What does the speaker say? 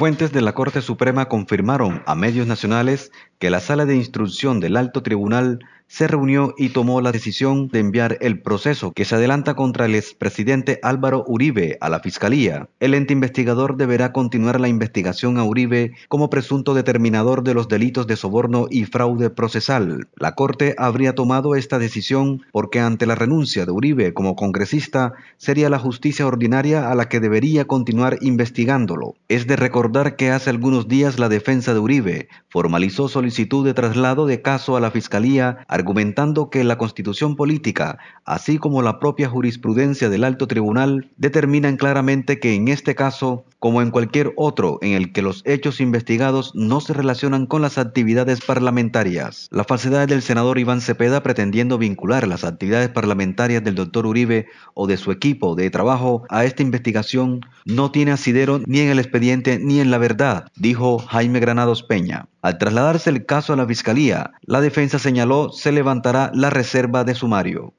Fuentes de la Corte Suprema confirmaron a medios nacionales que la sala de instrucción del alto tribunal se reunió y tomó la decisión de enviar el proceso que se adelanta contra el expresidente Álvaro Uribe a la Fiscalía. El ente investigador deberá continuar la investigación a Uribe como presunto determinador de los delitos de soborno y fraude procesal. La Corte habría tomado esta decisión porque ante la renuncia de Uribe como congresista sería la justicia ordinaria a la que debería continuar investigándolo. Es de recordar que hace algunos días la defensa de Uribe formalizó solicitud de traslado de caso a la Fiscalía argumentando que la constitución política, así como la propia jurisprudencia del alto tribunal, determinan claramente que en este caso, como en cualquier otro en el que los hechos investigados no se relacionan con las actividades parlamentarias, la falsedad del senador Iván Cepeda pretendiendo vincular las actividades parlamentarias del doctor Uribe o de su equipo de trabajo a esta investigación no tiene asidero ni en el expediente ni en la verdad, dijo Jaime Granados Peña. Al trasladarse el caso a la Fiscalía, la defensa señaló se levantará la reserva de sumario.